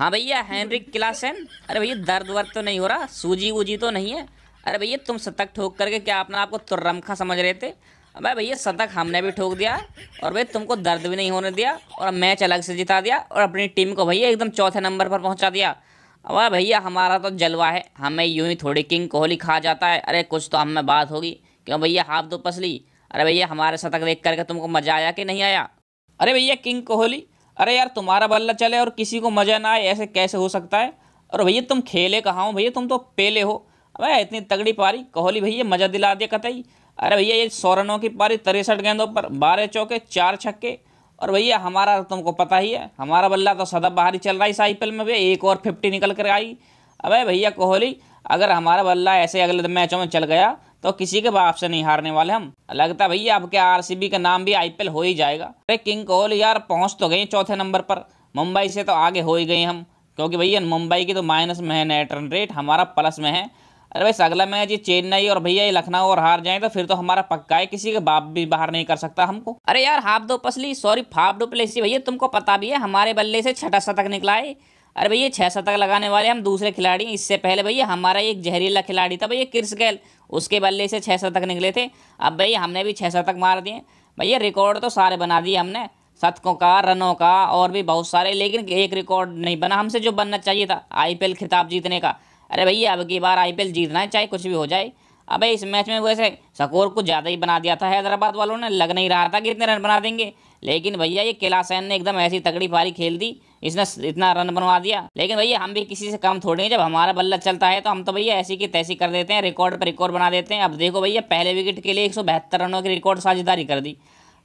हाँ भैया Heinrich Klaasen अरे भैया दर्द वर्द तो नहीं हो रहा सूजी वूजी तो नहीं है अरे भैया तुम शतक ठोक करके क्या अपना आपको तुर्रमखा समझ रहे थे अरे भैया शतक हमने भी ठोक दिया और भैया तुमको दर्द भी नहीं होने दिया और मैच अलग से जिता दिया और अपनी टीम को भैया एकदम चौथे नंबर पर पहुँचा दिया अब भैया हमारा तो जलवा है हमें यूँ ही थोड़ी किंग कोहली खा जाता है अरे कुछ तो हमें बात होगी क्यों भैया हाफ दो पसली अरे भैया हमारे शतक देख करके तुमको मज़ा आया कि नहीं आया अरे भैया किंग कोहली अरे यार तुम्हारा बल्ला चले और किसी को मज़ा ना आए ऐसे कैसे हो सकता है और भैया तुम खेले कहाँ हो भैया तुम तो पेले हो अब इतनी तगड़ी पारी कोहली भैया मज़ा दिला दिया कतई अरे भैया ये सौ रनों की पारी तिरसठ गेंदों पर बारह चौके चार छक्के और भैया हमारा तो तुमको पता ही है हमारा बल्ला तो सदा बाहर ही चल रहा है इस आई में भैया एक और फिफ्टी निकल कर आई अब भैया कोहली अगर हमारा बल्ला ऐसे अगले मैचों में चल गया तो किसी के बाप से नहीं हारने वाले हम लगता भैया अब सी बी का नाम भी एल हो ही जाएगा अरे किंग कोहली यार पहुंच तो गए चौथे नंबर पर मुंबई से तो आगे हो ही गए हम क्योंकि भैया मुंबई की तो माइनस में है नेट रन रेट हमारा प्लस में है अरे भाई अगला मैच ये चेन्नई और भैया ये लखनऊ और हार जाए तो फिर तो हमारा पक्का है किसी के बाप भी बाहर नहीं कर सकता हमको अरे यार हाफ दो पसली सॉरी फाफ दो प्लेसी भैया तुमको पता भी है हमारे बल्ले से छठा शतक निकला है अरे भैया छः शतक लगाने वाले हम दूसरे खिलाड़ी इससे पहले भैया हमारा एक जहरीला खिलाड़ी था भैया क्रिस गैल उसके बल्ले से छः शतक निकले थे अब भैया हमने भी छः शतक मार दिए भैया रिकॉर्ड तो सारे बना दिए हमने शतकों का रनों का और भी बहुत सारे लेकिन एक रिकॉर्ड नहीं बना हमसे जो बनना चाहिए था आई खिताब जीतने का अरे भैया अब की बार आई जीतना है चाहे कुछ भी हो जाए अबे इस मैच में वैसे स्कोर कुछ ज़्यादा ही बना दिया था हैदराबाद वालों ने लग नहीं रहा था कि इतने रन बना देंगे लेकिन भैया ये कैलाश सैन ने एकदम ऐसी तगड़ी पारी खेल दी इसने इतना रन बनवा दिया लेकिन भैया हम भी किसी से कम थोड़े हैं जब हमारा बल्ला चलता है तो हम तो भैया ऐसी की तैसी कर देते हैं रिकॉर्ड पर रिकॉर्ड बना देते हैं अब देखो भैया पहले विकेट के लिए एक रनों की रिकॉर्ड साझेदारी कर दी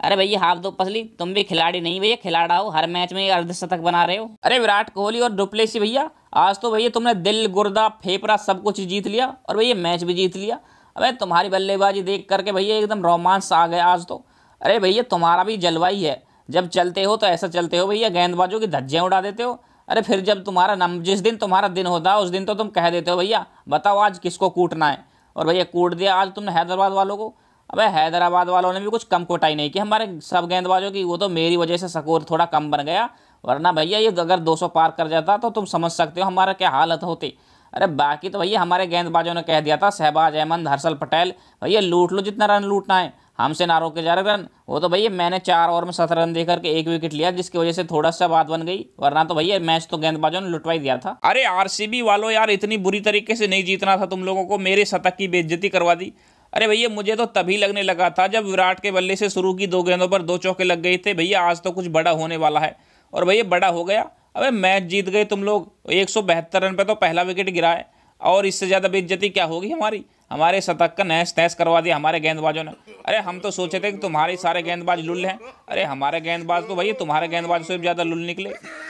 अरे भैया हाफ दो पसली तुम भी खिलाड़ी नहीं भैया खिलाड़ा हो हर मैच में अर्धशतक बना रहे हो अरे विराट कोहली और डुप्लेसी भैया आज तो भैया तुमने दिल गुर्दा फेफड़ा सब कुछ जीत लिया और भैया मैच भी जीत लिया अबे तुम्हारी बल्लेबाजी देख करके भैया एकदम रोमांस आ गया आज तो अरे भैया तुम्हारा भी जलवा ही है जब चलते हो तो ऐसा चलते हो भैया गेंदबाजों की धज्जियाँ उड़ा देते हो अरे फिर जब तुम्हारा नम जिस दिन तुम्हारा दिन होता है उस दिन तो तुम कह देते हो भैया बताओ आज किसको कूटना है और भैया कूट दिया आज तुमने हैदराबाद वालों को अब हैदराबाद वालों ने भी कुछ कम कोटाई नहीं की हमारे सब गेंदबाजों की वो तो मेरी वजह से स्कोर थोड़ा कम बन गया वरना भैया ये अगर 200 पार कर जाता तो तुम समझ सकते हो हमारा क्या हालत होती अरे बाकी तो भैया हमारे गेंदबाजों ने कह दिया था शहबाज अहमद हर्षल पटेल भैया लूट लो जितना रन लूटना है हमसे ना रोके जा रहे रन वो तो भैया मैंने चार ओवर में सत्रह रन देकर के एक विकेट लिया जिसकी वजह से थोड़ा सा बात बन गई वरना तो भैया मैच तो गेंदबाजों ने लुटवाई दिया था अरे आरसीबी वालों यार इतनी बुरी तरीके से नहीं जीतना था तुम लोगों को मेरे शतक की बेज्जती करवा दी अरे भैया मुझे तो तभी लगने लगा था जब विराट के बल्ले से शुरू की दो गेंदों पर दो चौके लग गए थे भैया आज तो कुछ बड़ा होने वाला है और भैया बड़ा हो गया अबे मैच जीत गए तुम लोग एक सौ बहत्तर रन पे तो पहला विकेट गिराए और इससे ज़्यादा बेइज्जती क्या होगी हमारी हमारे शतक का नहस तहस करवा दिया हमारे गेंदबाजों ने अरे हम तो सोचे थे कि तुम्हारे सारे गेंदबाज लुल हैं अरे हमारे गेंदबाज तो भैया तुम्हारे गेंदबाज से ज़्यादा लुल निकले